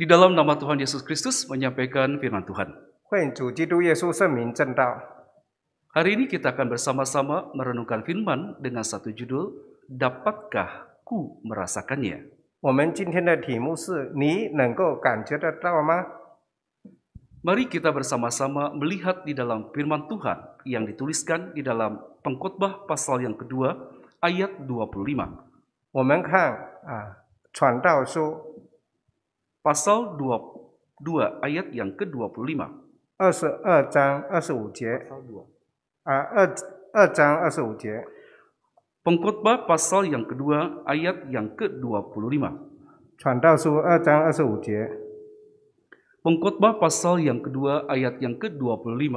di dalam nama Tuhan Yesus Kristus menyampaikan firman Tuhan. Hari ini kita akan bersama-sama merenungkan firman dengan satu judul, Dapatkah Ku Merasakannya? Mari kita bersama-sama melihat di dalam firman Tuhan yang dituliskan di dalam pengkhotbah pasal yang kedua ayat 25. 我们看啊，《传道书》pasal 22 ayat yang ke-25. Pengkhotbah pasal yang kedua ayat yang ke-25. Pengkhotbah pasal yang kedua ayat yang ke-25.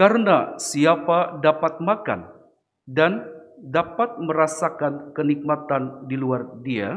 Karena siapa dapat makan dan dapat merasakan kenikmatan di luar dia,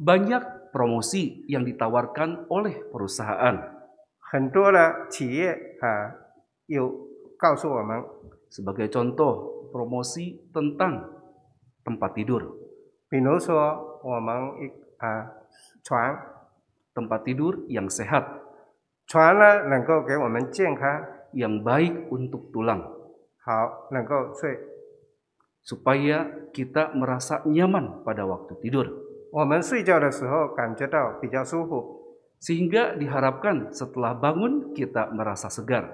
banyak promosi yang ditawarkan oleh perusahaan. Sebagai contoh, promosi tentang tempat tidur. Tempat tidur yang sehat, yang baik untuk tulang, Supaya kita merasa nyaman pada waktu tidur. Sehingga diharapkan setelah bangun kita merasa segar.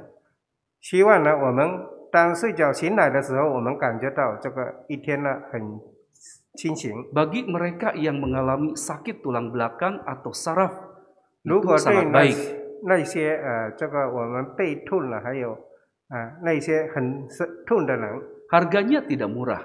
Bagi mereka yang mengalami sakit tulang belakang atau saraf, itu sangat baik. 那些呃，这个我们背痛了，还有啊、呃、那些很是痛的人，Harganya tidak murah,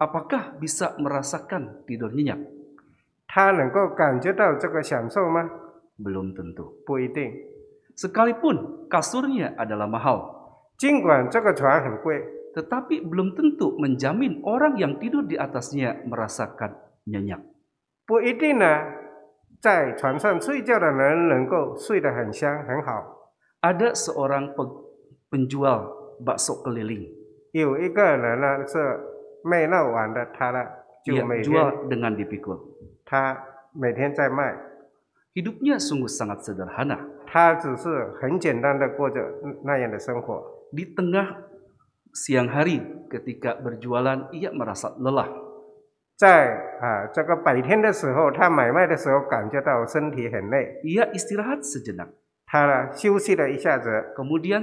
apakah bisa merasakan tidur nyenyak? Belum tentu. Sekalipun kasurnya adalah mahal. Tetapi belum tentu menjamin orang yang tidur di atasnya merasakan nyenyak. Ada seorang penjual bakso keliling. 有一个人呢是卖那碗的，他呢就每天 jual dengan dipikul. Hidupnya sungguh sangat sederhana. tengah siang hari ketika berjualan ia merasa lelah. Ia istirahat sejenak.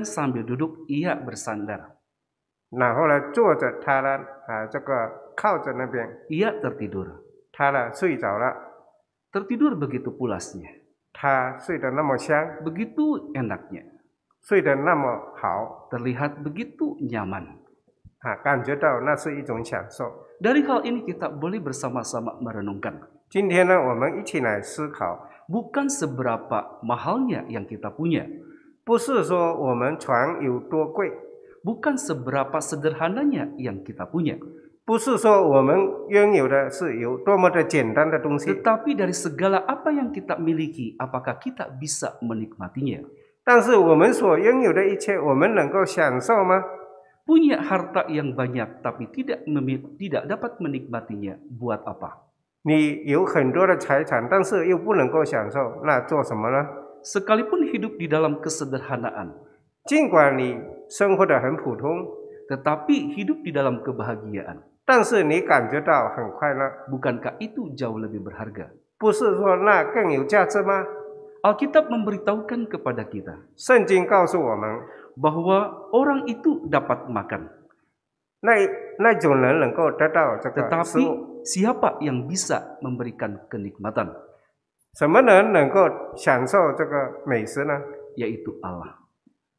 sambil duduk ia bersandar. 然后呢，坐着他呢啊，这个靠着那边，ia tertidur，他呢睡着了，tertidur begitu pulasnya，他睡得那么香，begitu enaknya，睡得那么好，terlihat begitu nyaman，啊，感觉到那是一种享受。Dari hal ini kita boleh bersama-sama merenungkan. seberapa mahalnya yang kita punya，不是说我们床有多贵。bukan seberapa sederhananya yang kita punya. Tetapi dari segala apa yang kita miliki, apakah kita bisa menikmatinya? Punya harta yang banyak tapi tidak tidak dapat menikmatinya, buat apa? Sekalipun hidup di dalam kesederhanaan, 尽管你 tetapi hidup di dalam kebahagiaan. Kan Bukankah itu jauh lebih berharga？不是说那更有价值吗？Alkitab memberitahukan kepada kita，圣经告诉我们，bahwa orang itu dapat makan。那那种人能够得到这个 Tetapi siapa yang bisa memberikan kenikmatan？什么人能够享受这个美食呢？yaitu Allah。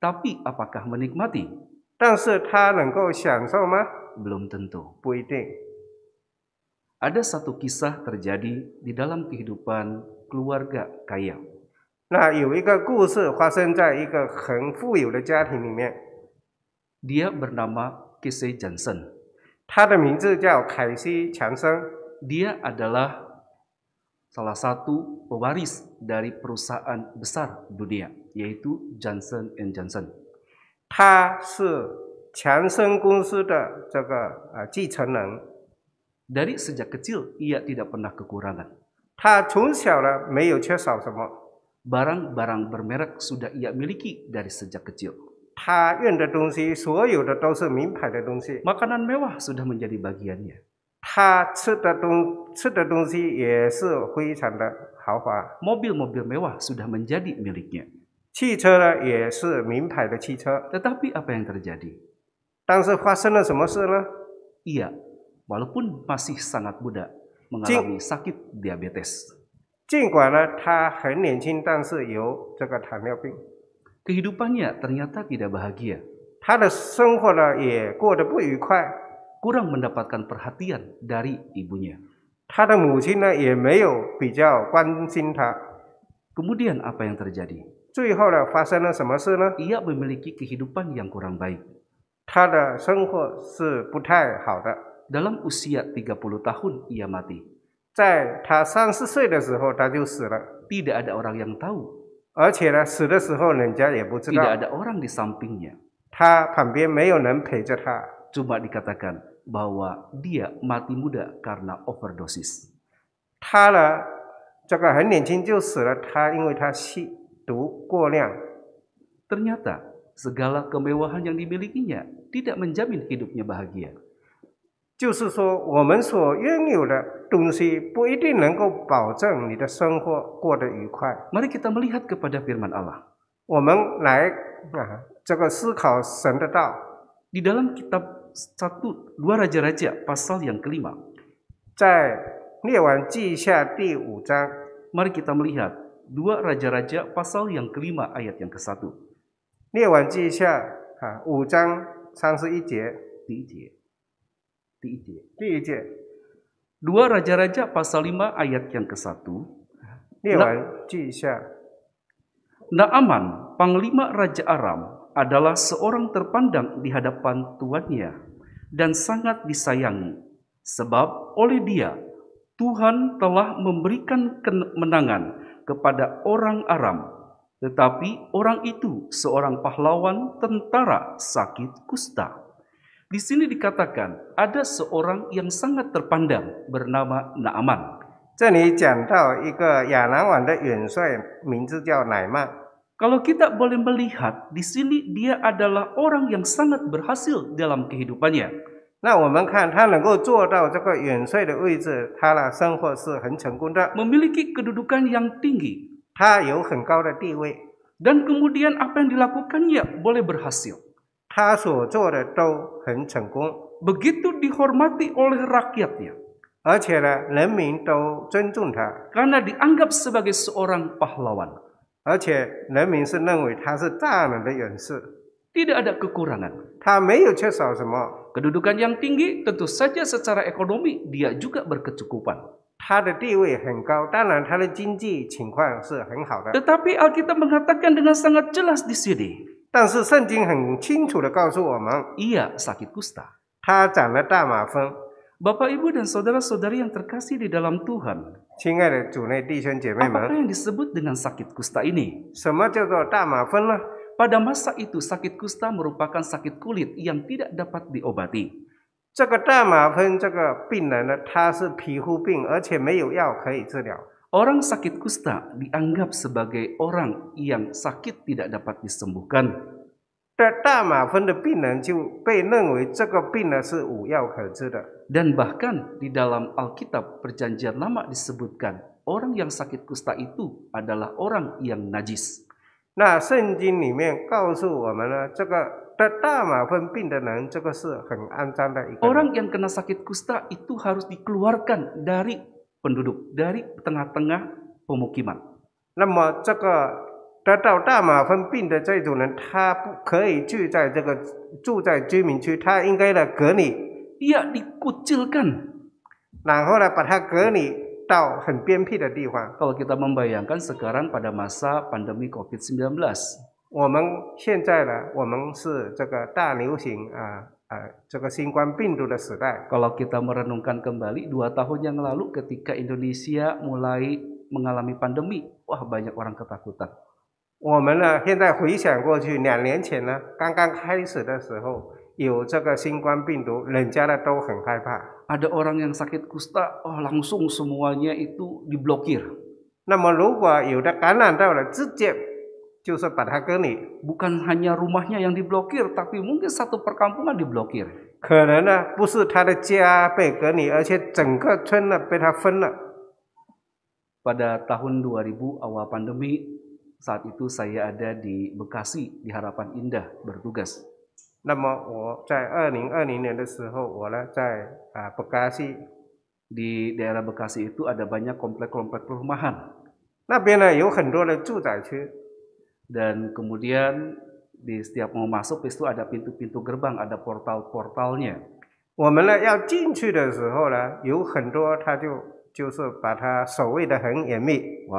Tapi apakah menikmati? belum tentu. Ada satu kisah terjadi di dalam kehidupan keluarga kaya. Dia bernama Casey Johnson. Dia adalah salah satu pewaris dari perusahaan besar dunia yaitu Johnson Dari sejak kecil ia tidak pernah kekurangan. 他从小呢没有缺少什么。Barang-barang bermerek sudah ia miliki dari sejak kecil. Makanan mewah sudah menjadi bagiannya. mobil mobil mewah sudah menjadi miliknya. Tetapi apa yang terjadi? Iya, walaupun masih sangat muda, mengalami sakit diabetes. Kehidupannya ternyata tidak bahagia. Kurang mendapatkan perhatian dari ibunya. Kemudian apa yang terjadi? 最后呢，发生了什么事呢？Ia memiliki kehidupan yang kurang baik. usia tahun ia mati. ada orang yang tahu. ada orang di sampingnya. dikatakan bahwa dia mati muda karena overdosis ternyata segala kemewahan yang dimilikinya tidak menjamin hidupnya bahagia. 就是说，我们所拥有的东西不一定能够保证你的生活过得愉快。Mari kita melihat kepada firman Allah。我们来啊，这个思考神的道。Di dalam kitab satu dua raja-raja pasal yang kelima，在列王记下第五章。Mari kita melihat 2 Raja-Raja pasal yang kelima ayat yang ke-1. dua raja Raja-Raja pasal 5 ayat yang ke-1. Naaman, panglima Raja Aram, adalah seorang terpandang di hadapan tuannya dan sangat disayangi. Sebab oleh dia, Tuhan telah memberikan kemenangan kepada orang Aram, tetapi orang itu seorang pahlawan tentara sakit kusta. Di sini dikatakan ada seorang yang sangat terpandang bernama Naaman. Kalau kita boleh melihat di sini dia adalah orang yang sangat berhasil dalam kehidupannya. 那我们看他能够做到这个元帅的位置，他的生活是很成功的。memiliki kedudukan yang tinggi，他有很高的地位。dan kemudian apa yang dilakukannya boleh berhasil，他所做的都很成功。begitu dihormati oleh rakyatnya，而且呢，人民都尊重他。karena dianggap sebagai seorang pahlawan，而且人民是认为他是大名的元帅。tidak ada kekurangan，他没有缺少什么。Kedudukan yang tinggi tentu saja secara ekonomi dia juga berkecukupan. Tetapi Alkitab mengatakan dengan sangat jelas di sini. Ia sakit kusta. Bapak, Ibu, dan saudara-saudari yang terkasih di dalam Tuhan. Apakah yang disebut dengan sakit kusta ini? Pada masa itu sakit kusta merupakan sakit kulit yang tidak dapat diobati. orang sakit kusta dianggap sebagai orang yang sakit tidak dapat disembuhkan. Dan bahkan di dalam Alkitab Perjanjian Lama disebutkan orang yang sakit kusta itu adalah orang yang najis. 那圣经里面告诉我们呢，这个得大马粪病的人，这个是很肮脏的一个。Orang yang kena sakit kusta itu harus dikeluarkan dari penduduk, dari tengah-tengah pemukiman. dikucilkan。然后呢，把他隔离。kalau kita membayangkan sekarang pada masa pandemi COVID-19, kita merenungkan kembali dua tahun yang lalu ketika Indonesia mulai mengalami pandemi, wah banyak orang ketakutan. 有这个新冠病毒，人家的都很害怕。Ada orang yang sakit kusta, oh langsung semuanya itu diblokir. bukan hanya rumahnya yang diblokir, tapi mungkin satu perkampungan diblokir. Pada tahun 2000 awal pandemi, saat itu saya ada di Bekasi di Harapan Indah bertugas. 那么我在二零二零年的时候，我呢在啊 Bekasi di daerah Bekasi itu ada banyak komplek-komplek perumahan. Nah, bena yo dan kemudian di setiap mau masuk itu ada pintu-pintu gerbang, ada portal-portalnya. Wah,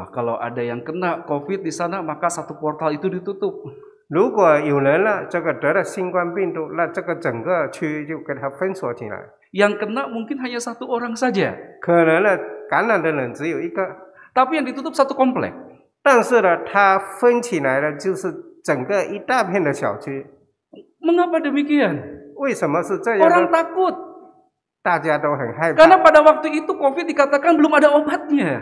kalau ada yang kena COVID di sana, maka satu portal itu ditutup. 如果有人了，这个得了新冠病毒，那这个整个区域就给他封锁起来。Yang kena mungkin hanya satu orang saja. yang ditutup satu komplek. demikian? 为什么是这样？Orang takut. 大家都很害怕。Karena pada waktu itu COVID dikatakan belum ada obatnya.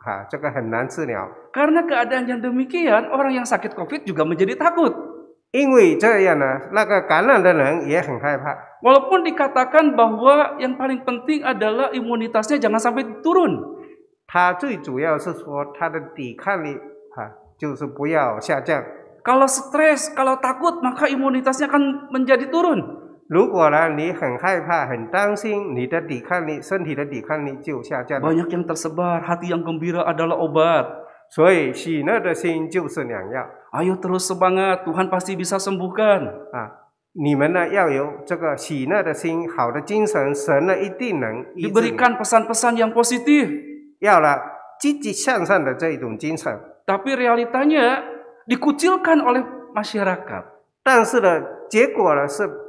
Karena keadaan yang demikian, orang yang sakit COVID juga menjadi takut. 因为这样呢，那个感染的人也很害怕。Walaupun ya, nah, ya, dikatakan bahwa yang paling penting adalah imunitasnya jangan sampai turun. 他最主要是说他的抵抗力啊，就是不要下降。Kalau stres, kalau takut, maka imunitasnya akan menjadi turun. 如果呢，你很害怕、很担心，你的抵抗力、身体的抵抗力就下降。Banyak yang tersebar, hati yang gembira adalah obat. terus semangat, Tuhan pasti bisa sembuhkan 啊你们呢要有这个喜乐的心好的精神神呢一定能 diberikan pesan pesan-pesan yang positif. 要了积极向上的这种精神。Tapi realitanya dikucilkan oleh masyarakat. 但是呢，结果呢是。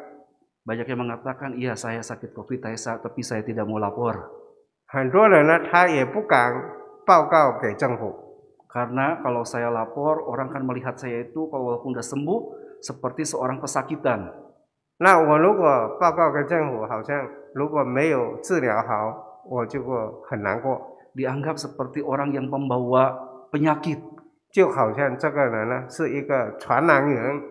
Banyak yang mengatakan, iya saya sakit COVID, tapi saya tidak mau lapor. Karena kalau saya lapor, orang akan melihat saya itu kalau walaupun sudah sembuh, seperti seorang pesakitan. Nah, dianggap seperti orang yang membawa penyakit. 就好像这个人呢是一个传染人。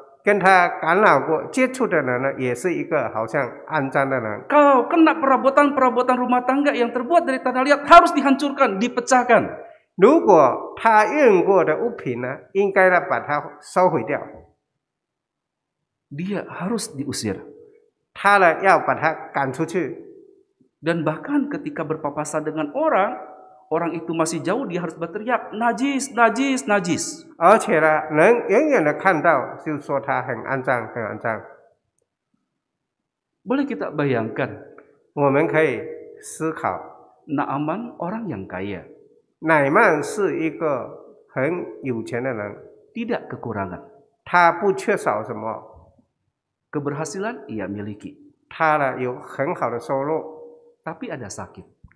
Kena kena perabotan-perabotan rumah tangga yang terbuat dari tanah liat harus dihancurkan, dipecahkan. Dia harus diusir. dan bahkan ketika berpapasan dengan orang, orang itu masih jauh dia harus berteriak najis najis najis. Boleh kita bayangkan? Naaman orang yang kaya. tidak kekurangan. keberhasilan ia miliki. tapi ada sakit.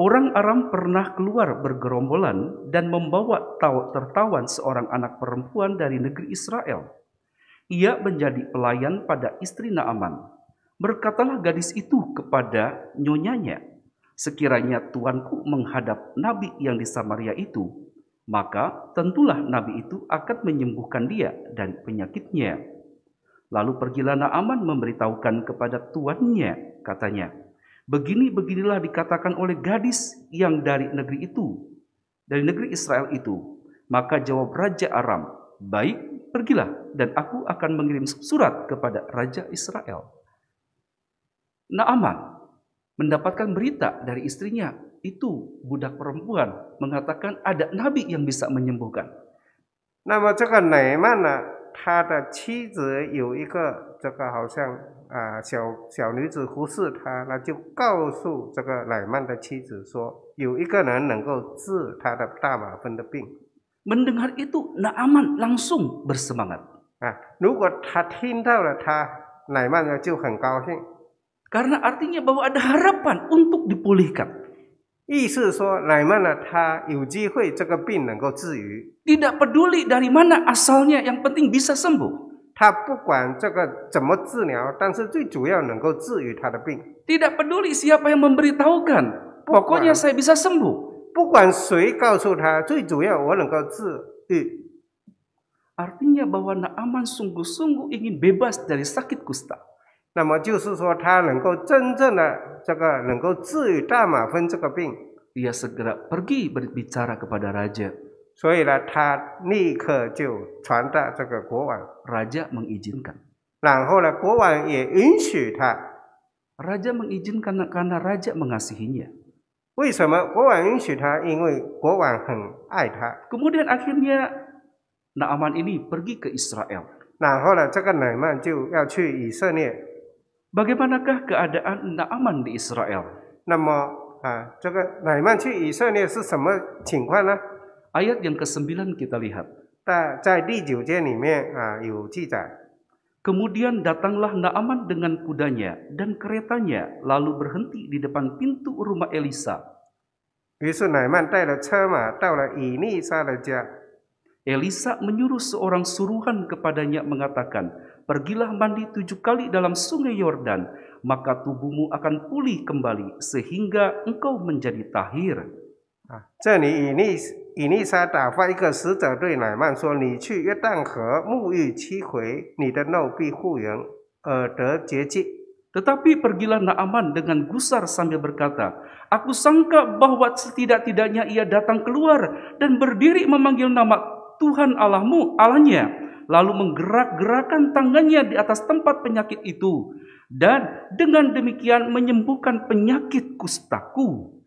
Orang Aram pernah keluar bergerombolan dan membawa tertawan seorang anak perempuan dari negeri Israel. Ia menjadi pelayan pada istri Naaman. Berkatalah gadis itu kepada nyonyanya, sekiranya tuanku menghadap nabi yang di Samaria itu, maka tentulah nabi itu akan menyembuhkan dia dari penyakitnya. Lalu pergilah Naaman memberitahukan kepada tuannya, katanya, Begini-beginilah dikatakan oleh gadis yang dari negeri itu, dari negeri Israel itu. Maka jawab Raja Aram, baik pergilah dan aku akan mengirim surat kepada Raja Israel. Naaman mendapatkan berita dari istrinya, itu budak perempuan mengatakan ada nabi yang bisa menyembuhkan. Nah, 那么这个乃曼呢，他的妻子有一个这个好像啊、呃、小小女子胡适她，她就告诉这个乃曼的妻子说，有一个人能够治他的大马蜂的病。Mendengar itu Naaman langsung bersemangat. Karena artinya bahwa ada harapan untuk dipulihkan. Tidak peduli dari mana asalnya, yang penting bisa sembuh. 他不管这个怎么治疗，但是最主要能够治愈他的病。Tidak peduli siapa yang memberitahukan, pokoknya saya bisa sembuh. bahwa Naaman sungguh-sungguh ingin bebas dari sakit kusta. segera pergi berbicara kepada raja. 所以呢，他立刻就传到这个国王。Raja mengizinkan. 然后呢，国王也允许他。Raja mengizinkan karena raja mengasihinya. 为什么国王允许他？因为国王很爱他。Kemudian akhirnya Naaman ini pergi ke Israel. 然后呢，这个乃曼就要去以色列。Bagaimanakah keadaan Naaman di Israel? 那么啊，这个乃曼去以色列是什么情况呢？Ayat yang ke-9 kita lihat. Kemudian datanglah Naaman dengan kudanya dan keretanya, lalu berhenti di depan pintu rumah Elisa. Elisa menyuruh seorang suruhan kepadanya mengatakan, Pergilah mandi tujuh kali dalam sungai Yordan, maka tubuhmu akan pulih kembali sehingga engkau menjadi tahir. 啊，这里以利以利沙打发一个使者对乃曼说：“你去约旦河沐浴七回，你的肉必复原，而得洁净。” Tetapi pergilah Naaman dengan gusar sambil berkata, Aku sangka bahwa setidak-tidaknya ia datang keluar dan berdiri memanggil nama Tuhan Allahmu, Allahnya, lalu menggerak-gerakan tangannya di atas tempat penyakit itu, dan dengan demikian menyembuhkan penyakit kustaku.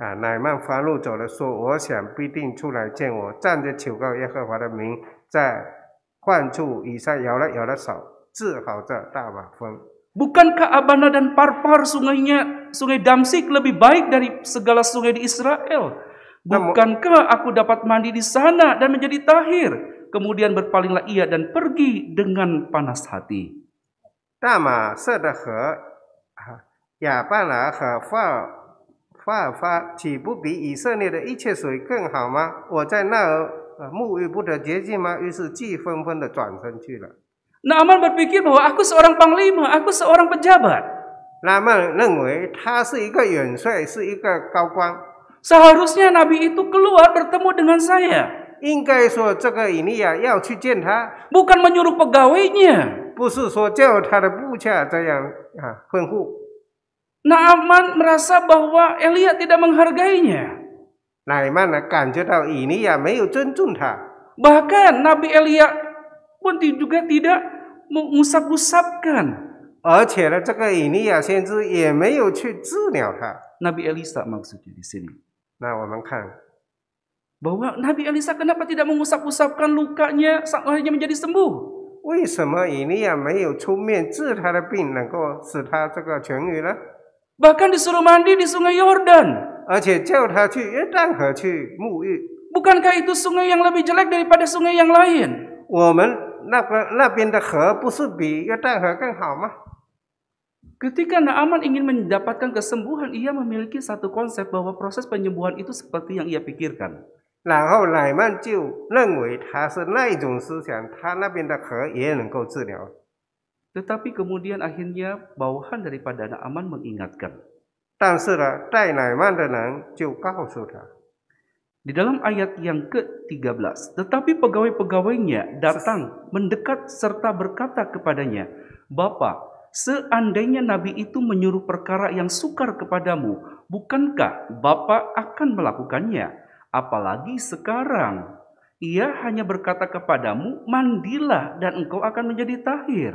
啊，乃曼发怒走了，说：“我想必定出来见我，站着求告耶和华的名，在患处以上摇了摇了手，治好这大马蜂。” Bukankah Abana dan Parpar sungainya sungai Damsik lebih baik dari segala sungai di Israel? Bukankah aku dapat mandi di sana dan menjadi tahir? Kemudian berpalinglah ia dan pergi dengan panas hati. Ya, 化发岂不比以色列的一切水更好吗？我在那儿沐浴不得洁净吗？于是既纷纷的转身去了。Naaman berpikir bahwa aku seorang panglima, aku seorang pejabat. Naaman 认为他是一个元帅，是一个高官。Seharusnya Nabi itu keluar bertemu dengan saya. 应该说这个以利亚要去见他，bukan menyuruh pegawainya，不是说叫他的部下这样啊吩咐。Naaman merasa bahwa Elia tidak menghargainya. ini ya Nah, Bahkan Nabi Elia pun juga tidak mengusap-usapkan. Oh, ya, ya, Nabi Elisa maksudnya di sini. Nah, bahwa Nabi Elisa kenapa tidak mengusap-usapkan lukanya sampai menjadi sembuh? 为什么以利亚没有出面治他的病，能够使他这个痊愈呢？bahkan disuruh mandi di sungai Yordan. Bukankah itu sungai yang lebih jelek daripada sungai yang lain? Ketika Naaman ingin mendapatkan kesembuhan, ia memiliki satu konsep bahwa proses penyembuhan itu seperti yang ia pikirkan. 然后乃曼就认为他是那一种思想，他那边的河也能够治疗。tetapi kemudian akhirnya bawahan daripada Naaman mengingatkan. Di dalam ayat yang ke-13, tetapi pegawai-pegawainya datang mendekat serta berkata kepadanya, Bapa, seandainya Nabi itu menyuruh perkara yang sukar kepadamu, bukankah Bapa akan melakukannya? Apalagi sekarang, ia hanya berkata kepadamu, mandilah dan engkau akan menjadi tahir.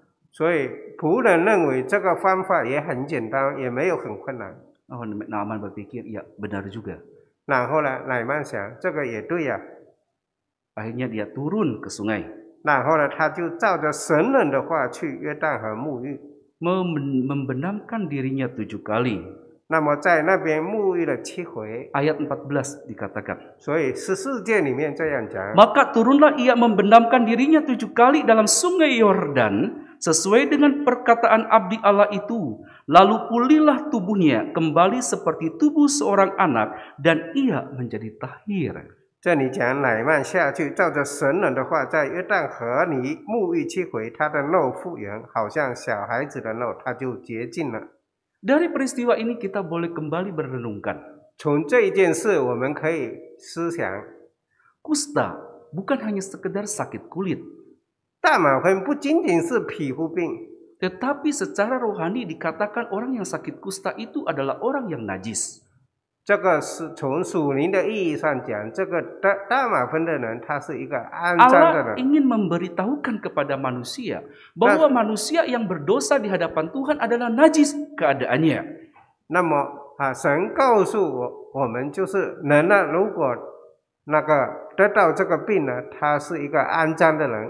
所以仆人认为这个方法也很简单，也没有很困难。Oh, berpikir, ya dia turun ke sungai. dirinya tujuh kali. dikatakan. Maka turunlah ia membenamkan dirinya tujuh kali dalam sungai Yordan sesuai dengan perkataan abdi Allah itu. Lalu pulilah tubuhnya kembali seperti tubuh seorang anak dan ia menjadi tahir. 这里讲乃曼下去，照着神人的话，在约旦河里沐浴七回，他的肉复原，好像小孩子的肉，他就洁净了。Dari peristiwa ini kita boleh kembali berenungkan. bukan hanya sekedar sakit kulit. Tetapi secara rohani dikatakan orang yang sakit kusta itu adalah orang yang najis. Allah ingin memberitahukan kepada manusia bahwa manusia yang berdosa di hadapan Tuhan adalah najis keadaannya. 那么啊，神告诉我，我们就是人呢，如果那个得到这个病呢，他是一个肮脏的人。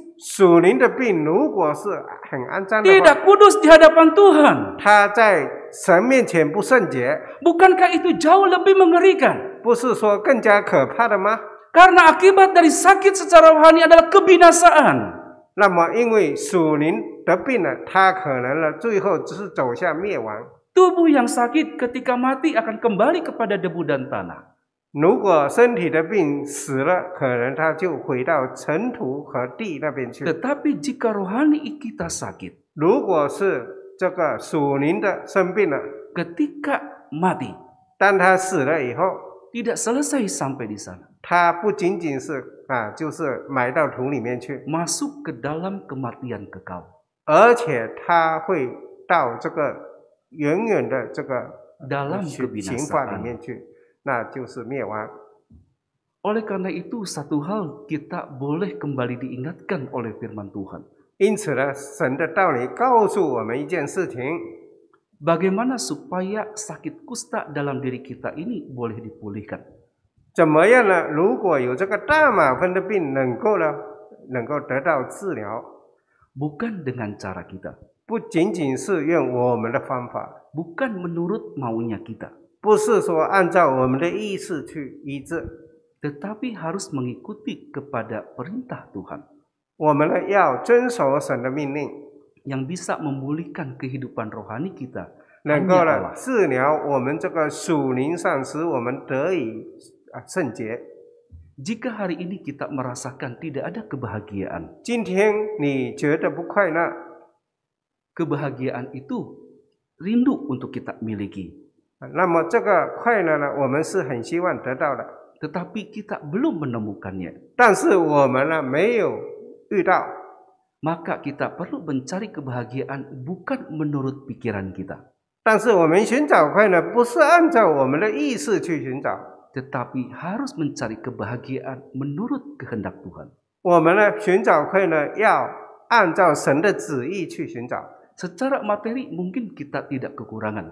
tidak kudus di hadapan Tuhan, Bukankah itu jauh lebih mengerikan? Karena akibat dari sakit secara rohani adalah kebinasaan. Tubuh yang sakit ketika mati akan kembali kepada debu dan tanah. 如果身体的病死了，可能他就回到尘土和地那边去。tetapi jika rohani kita sakit，如果是这个属灵的生病了，ketika mati，当他死了以后，tidak selesai sampai di sana，他不仅仅是啊，就是埋到土里面去，masuk ke dalam kematian ke kamu，而且他会到这个远远的这个深情情化里面去。Nah, oleh karena itu, satu hal kita boleh kembali diingatkan oleh firman Tuhan. bagaimana supaya sakit kusta dalam diri kita ini boleh dipulihkan? Bagaimana? dengan cara kita, Bukan menurut maunya kita, 不是说按照我们的意思去医治，，tetapi harus mengikuti kepada perintah Tuhan bisa memulihkan kehidupan rohani kita. hari ini kita merasakan tidak ada kebahagiaan, itu rindu untuk kita miliki tetapi kita belum menemukannya. Tetapi kita perlu mencari kebahagiaan bukan menurut pikiran kita. Tetapi harus mencari kebahagiaan menurut kehendak Tuhan. Secara materi mungkin kita tidak kekurangan.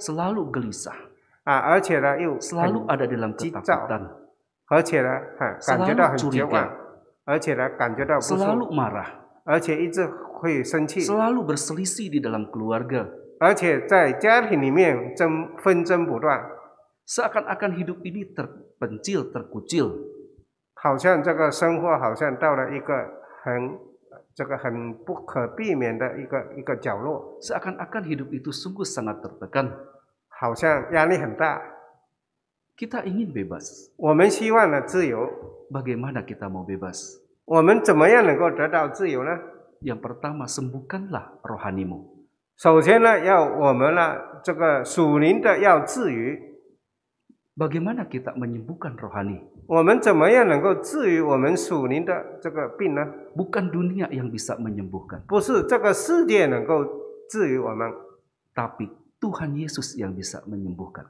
selalu gelisah. selalu ada dalam ketakutan. selalu marah，而且一直会生气，selalu berselisih di dalam keluarga，而且在家庭里面争纷争不断，seakan-akan hidup ini terpencil terkucil，好像这个生活好像到了一个很这个很不可避免的一个一个角落，seakan-akan hidup itu sungguh sangat tertekan，好像压力很大。Kita ingin bebas，我们希望呢自由。Bagaimana kita mau bebas？我们怎么样能够得到自由呢？Yang pertama sembuhkanlah rohanimu。首先呢，要我们呢这个属灵的要自由。Bagaimana kita menyembuhkan rohani? Nah. Bukan dunia yang bisa menyembuhkan. Tapi Tuhan Yesus yang bisa menyembuhkan.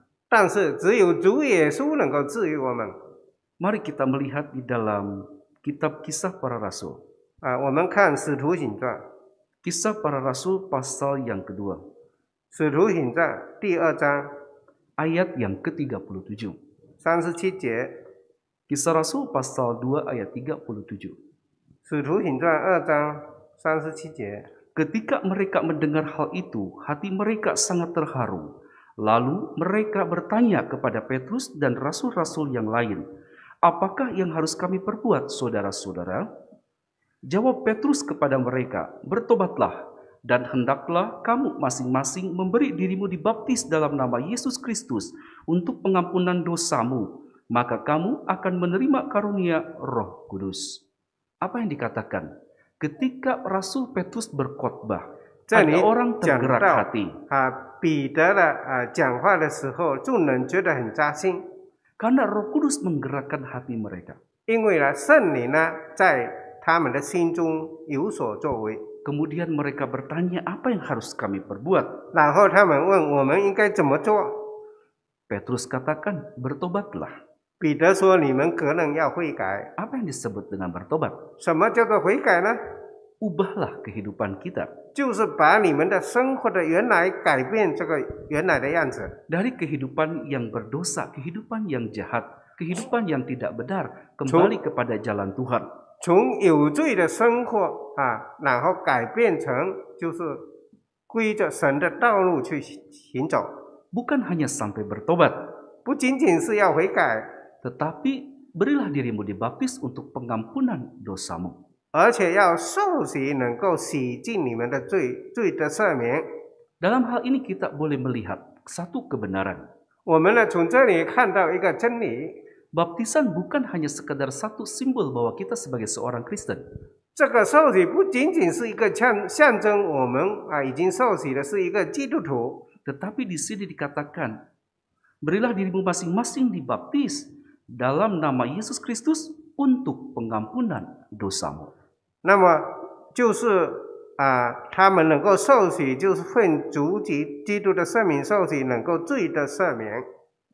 Mari kita melihat di dalam kitab kisah para rasul. Ah, kan kisah para rasul pasal yang kedua. 使徒行传第二章。ayat yang ke-37. Kisah Rasul pasal 2 ayat 37. Eh, Ketika mereka mendengar hal itu, hati mereka sangat terharu. Lalu mereka bertanya kepada Petrus dan rasul-rasul yang lain, "Apakah yang harus kami perbuat, saudara-saudara?" Jawab Petrus kepada mereka, "Bertobatlah dan hendaklah kamu masing-masing memberi dirimu dibaptis dalam nama Yesus Kristus untuk pengampunan dosamu, maka kamu akan menerima karunia Roh Kudus. Apa yang dikatakan? Ketika Rasul Petrus berkhotbah, ada orang tergerak hati. Eh, Karena Roh Kudus menggerakkan hati mereka. Kemudian mereka bertanya apa yang harus kami perbuat. Petrus katakan bertobatlah. Apa yang disebut dengan bertobat? Ubahlah kehidupan kita. Dari kehidupan yang berdosa, kehidupan yang jahat, kehidupan yang tidak benar, kembali kepada jalan Tuhan. 从有罪的生活啊，然后改变成就是归着神的道路去行走。Bukan hanya sampai bertobat，不仅仅是要悔改，tetapi berilah dirimu dibaptis untuk pengampunan dosamu。而且要受洗，能够洗净你们的罪，罪的赦免。Dalam hal ini kita boleh melihat satu kebenaran。我们呢，从这里看到一个真理。Baptisan bukan hanya sekedar satu simbol bahwa kita sebagai seorang Kristen. Tetapi di sini dikatakan, berilah dirimu masing-masing dibaptis dalam nama Yesus Kristus untuk pengampunan dosamu. 那么就是啊，他们能够受洗，就是奉主及基督的圣名受洗，能够罪的赦免。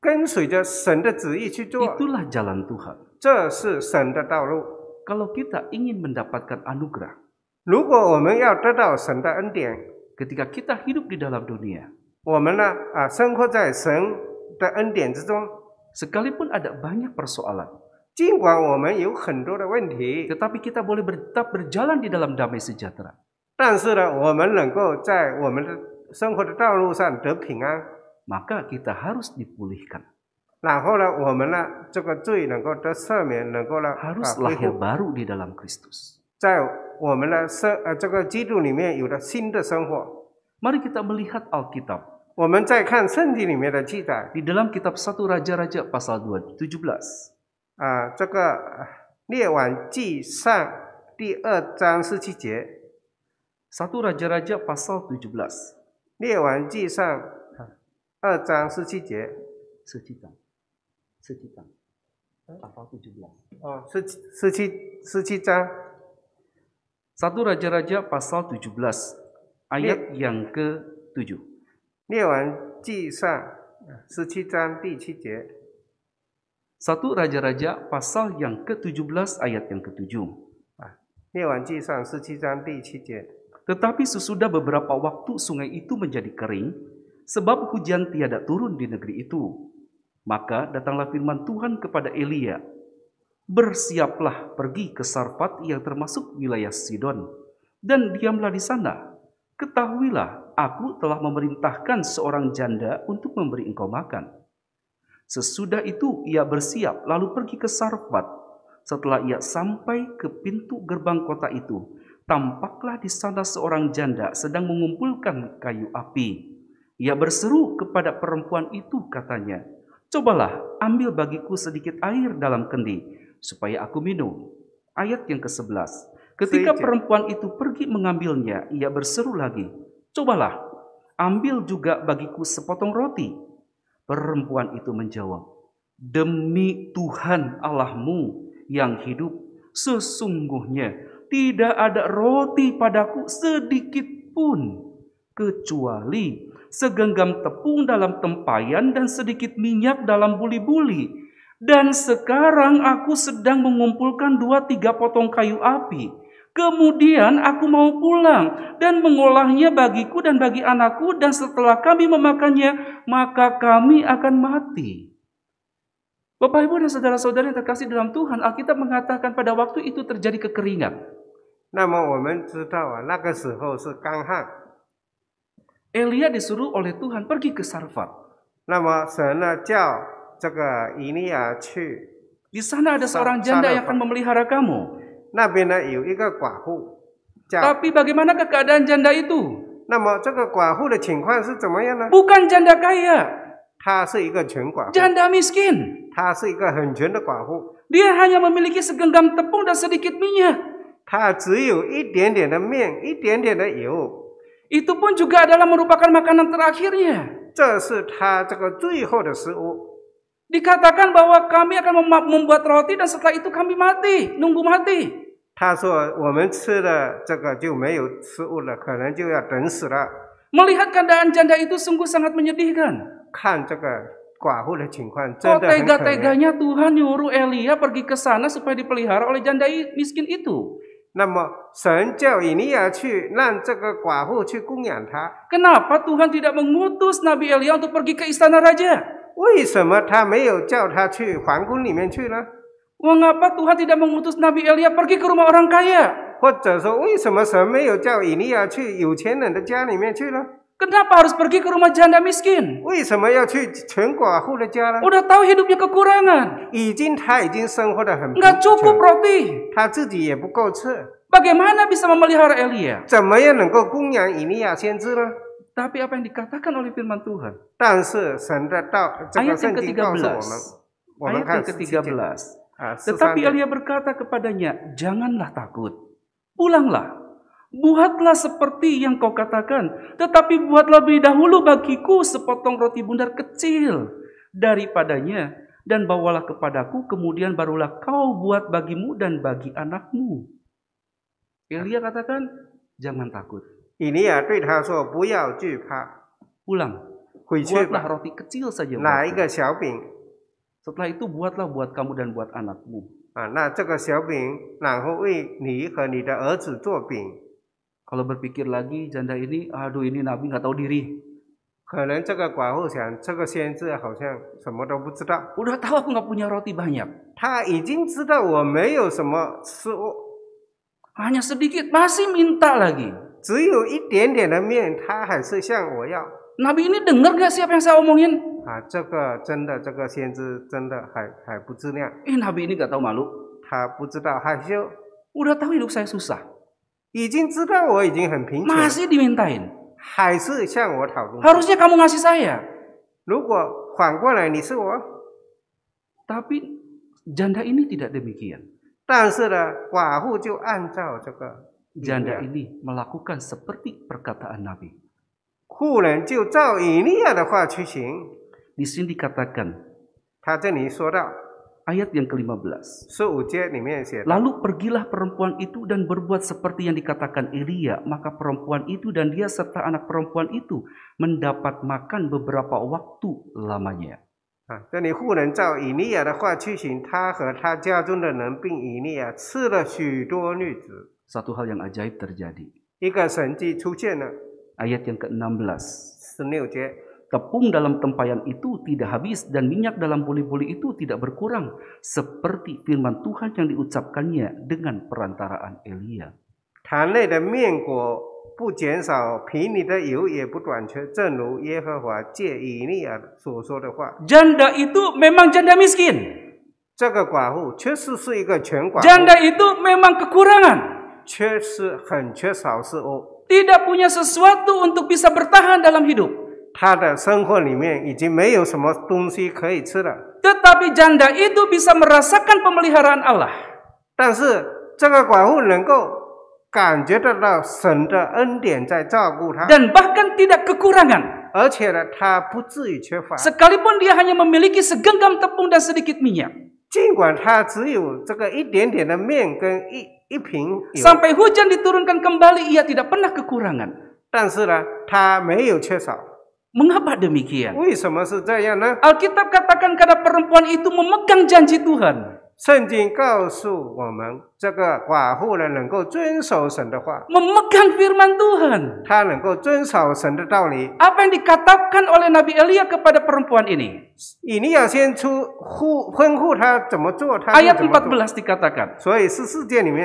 跟随着神的旨意去做。Itulah jalan Tuhan. kita ingin mendapatkan anugerah, ketika kita hidup di dalam dunia，我们呢啊生活在神的恩典之中，sekalipun ada banyak persoalan，尽管我们有很多的问题，tetapi kita boleh tetap berjalan di dalam damai sejahtera。但是呢，我们能够在我们的生活的道路上得平安。maka kita harus dipulihkan. Nah, ya, harus lahir baru di dalam Kristus. Eh, Mari kita melihat Alkitab. Kan di dalam kitab 1 Raja-Raja pasal 2, 17. Ah, satu raja Raja-Raja pasal 17. 列王记上二章十七节，十七章，十七章，apa Satu Raja-Raja pasal 17 ayat yang ke-7. satu raja Raja-Raja pasal yang ke-17 ayat yang ke-7. tetapi sesudah beberapa waktu sungai itu menjadi kering, sebab hujan tiada turun di negeri itu. Maka datanglah firman Tuhan kepada Elia, Bersiaplah pergi ke Sarpat yang termasuk wilayah Sidon, dan diamlah di sana. Ketahuilah, aku telah memerintahkan seorang janda untuk memberi engkau makan. Sesudah itu ia bersiap lalu pergi ke Sarpat. Setelah ia sampai ke pintu gerbang kota itu, tampaklah di sana seorang janda sedang mengumpulkan kayu api. Ia berseru kepada perempuan itu katanya, Cobalah ambil bagiku sedikit air dalam kendi, supaya aku minum. Ayat yang ke-11. Ketika perempuan itu pergi mengambilnya, ia berseru lagi, Cobalah ambil juga bagiku sepotong roti. Perempuan itu menjawab, Demi Tuhan Allahmu yang hidup, sesungguhnya tidak ada roti padaku sedikit pun kecuali segenggam tepung dalam tempayan dan sedikit minyak dalam buli-buli. Dan sekarang aku sedang mengumpulkan dua tiga potong kayu api. Kemudian aku mau pulang dan mengolahnya bagiku dan bagi anakku dan setelah kami memakannya maka kami akan mati. Bapak Ibu dan saudara-saudara yang terkasih dalam Tuhan, Alkitab mengatakan pada waktu itu terjadi kekeringan. 那么我们知道啊，那个时候是干旱。Elia disuruh oleh Tuhan pergi ke Sarfat. Nama ini ya Di sana ada seorang janda yang akan memelihara kamu. Tapi bagaimana keadaan janda itu? Ya Bukan janda kaya. Janda miskin. Dia hanya memiliki segenggam tepung dan sedikit minyak. 她只有一点点的面，一点点的油。itu pun juga adalah merupakan makanan terakhirnya. Dikatakan bahwa kami akan membuat roti dan setelah itu kami mati, nunggu mati. Melihat keadaan janda itu sungguh sangat menyedihkan. 看这个寡妇的情况，真的 tega-teganya Tuhan nyuruh Elia pergi ke sana supaya dipelihara oleh janda miskin itu. 那么神叫以利亚去让这个寡妇去供养他。Kenapa Tuhan tidak mengutus Nabi Elia untuk pergi ke istana raja? 为什么他没有叫他去皇宫里面去呢？Wahapa Tuhan tidak mengutus Nabi Elia pergi ke rumah orang kaya? 或者说为什么神没有叫以利亚去有钱人的家里面去呢？Kenapa harus pergi ke rumah janda miskin? Udah tahu hidupnya kekurangan. Nggak cukup roti. Bagaimana bisa memelihara Elia? Tapi apa yang dikatakan oleh firman Tuhan? Ayat yang ke-13. Ayat yang ke-13. Tetapi Elia berkata kepadanya, Janganlah takut. Pulanglah Buatlah seperti yang kau katakan, tetapi buatlah lebih dahulu bagiku sepotong roti bundar kecil daripadanya, dan bawalah kepadaku, kemudian barulah kau buat bagimu dan bagi anakmu. Elia katakan, jangan takut. Ini ya, dia so, Pulang. Buatlah roti kecil saja. Nah, Setelah itu buatlah buat kamu dan buat anakmu. nah, nah, nah kecil anakmu. Kalau berpikir lagi janda ini, aduh ini Nabi nggak tahu diri. 可能这个寡妇想，这个先知好像什么都不知道。Udah tahu aku nggak punya roti banyak. Hanya sedikit, masih minta lagi. ya. Nabi ini dengar gak siapa yang saya omongin? Eh, Nabi ini nggak tahu malu. Udah tahu hidup saya susah dimintain, dimintain，还是向我讨工。Harusnya kamu ngasih saya。如果反过来你是我，tapi janda ini tidak demikian。但是呢，寡妇就按照这个 janda ini melakukan seperti perkataan Nabi。妇人就照以利亚的话去行。Di sini dikatakan，他这里说到。ayat yang ke-15. Lalu pergilah perempuan itu dan berbuat seperti yang dikatakan Elia, maka perempuan itu dan dia serta anak perempuan itu mendapat makan beberapa waktu lamanya. satu hal yang ajaib terjadi. Ayat yang ke-16. 十六节。tepung dalam tempayan itu tidak habis dan minyak dalam buli-buli itu tidak berkurang seperti firman Tuhan yang diucapkannya dengan perantaraan Elia. Janda itu memang janda miskin. Janda itu memang kekurangan. tidak punya sesuatu untuk bisa bertahan dalam hidup. 他的生活里面已经没有什么东西可以吃了。tetapi janda itu bisa merasakan pemeliharaan Allah，但是这个寡妇能够感觉得到神的恩典在照顾他。dan bahkan tidak kekurangan，而且呢，他不至于缺乏。sekalipun dia hanya memiliki segenggam tepung dan sedikit minyak，尽管他只有这个一点点的面跟一一瓶，sampai hujan diturunkan kembali ia tidak pernah kekurangan，但是呢，他没有缺少。Mengapa demikian? Wih, sama saja, ya, nah. Alkitab katakan karena perempuan itu memegang janji Tuhan. Memegang firman Tuhan. Apa yang dikatakan oleh Nabi Elia kepada perempuan ini? Ini yang Ayat 14 dikatakan.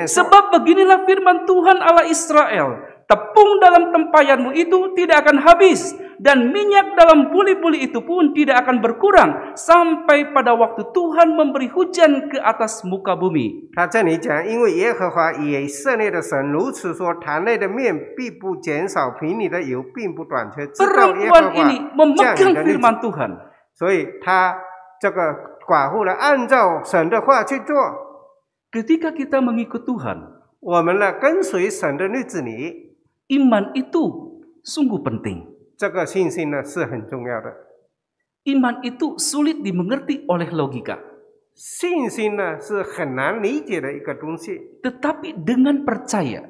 Sebab beginilah firman Tuhan Allah Israel. Tepung dalam tempayanmu itu tidak akan habis dan minyak dalam puli-puli itu pun tidak akan berkurang sampai pada waktu Tuhan memberi hujan ke atas muka bumi. Perempuan ini memegang firman Tuhan, Ketika kita mengikut Tuhan，我们呢跟随神的日子里。Iman itu sungguh penting. Iman itu sulit dimengerti oleh logika. Tetapi dengan percaya,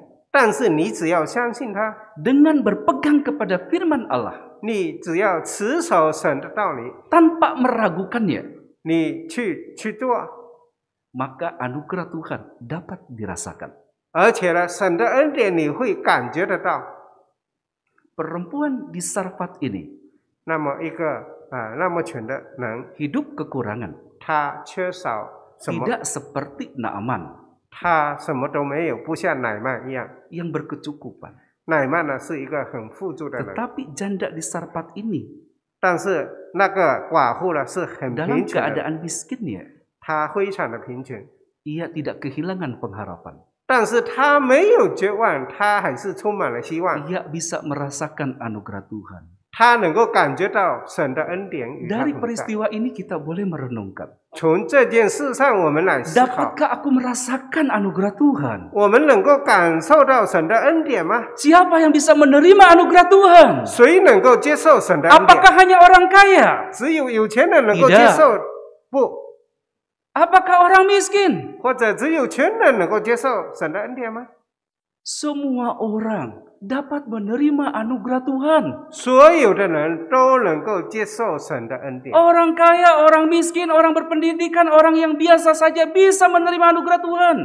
dengan berpegang kepada firman Allah, tanpa meragukannya, maka anugerah Tuhan dapat dirasakan. 而且呢，神的恩典你会感觉得到。Perempuan di Sarfat ini，那么一个啊，那么穷的人，hidup kekurangan，他缺少什么？Tidak seperti Naaman，他什么都没有，不像乃曼一样。Yang berkecukupan。乃曼呢是一个很富足的人。Tetapi janda di Sarfat ini，但是那个寡妇呢是很贫穷的。Dalam keadaan ya, Ia tidak kehilangan pengharapan。但是他没有绝望，他还是充满了希望。Ia bisa merasakan anugerah Tuhan. 他能够感觉到神的恩典与 Dari peristiwa ini kita boleh merenungkan. dapatkah aku merasakan anugerah Tuhan? 我们能够感受到神的恩典吗？Siapa yang bisa menerima anugerah Tuhan? 谁能够接受神的恩典？Apakah hanya orang kaya? 只有有钱人能够接受？不。Apakah orang miskin? Ya, Semua orang dapat menerima anugerah Tuhan. Orang kaya, orang miskin, orang berpendidikan, orang yang biasa saja bisa menerima anugerah Tuhan.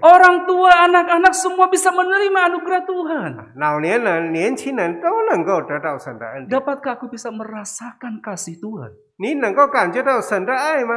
Orang tua, anak-anak semua bisa menerima anugerah Tuhan. Dapatkah aku bisa merasakan kasih Tuhan? 你能够感觉到神的爱吗？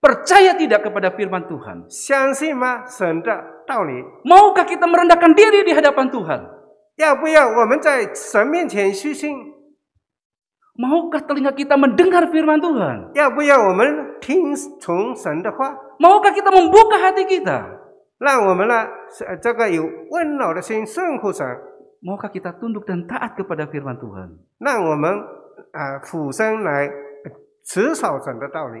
Percaya tidak kepada firman Tuhan? Maukah kita merendahkan diri di hadapan Tuhan? Ya, Maukah telinga kita mendengar firman Tuhan? Ya, Maukah kita membuka hati kita? Maukah kita tunduk dan taat kepada firman Tuhan? Tuhan?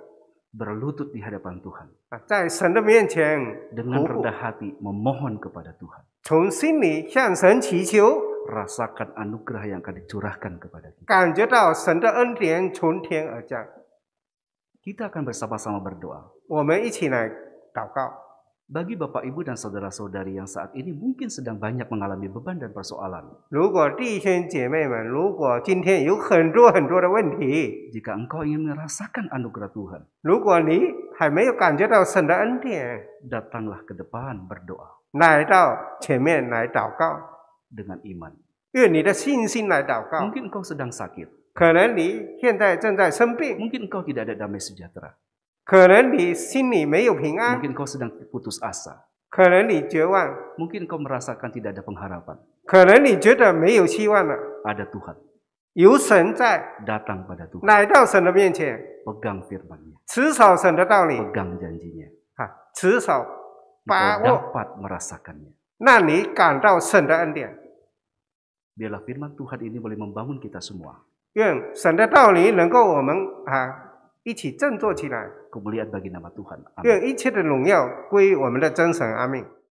berlutut di hadapan Tuhan. Ah, Dengan rendah hati memohon kepada Tuhan. Rasakan anugerah yang akan dicurahkan kepada kita. Kita akan bersama-sama berdoa bagi Bapak Ibu dan saudara-saudari yang saat ini mungkin sedang banyak mengalami beban dan persoalan. Jika engkau ingin merasakan anugerah Tuhan, datanglah ke depan berdoa. Dengan iman. Mungkin engkau sedang sakit. Mungkin engkau tidak ada damai sejahtera. Mungkin kau sedang putus asa. Mungkin kau merasakan tidak ada pengharapan. Tuhan. Tuhan，有神在，datang pada Tuhan，来到神的面前，pegang firman-Nya，持守神的道理，pegang janjinya，啊，持守，把握，dapat merasakannya，那你感到神的恩典。Biarlah firman Tuhan ini boleh membangun kita semua。愿神的道理能够我们啊。一起振作起来，愿一切的荣耀归我们的真神阿们。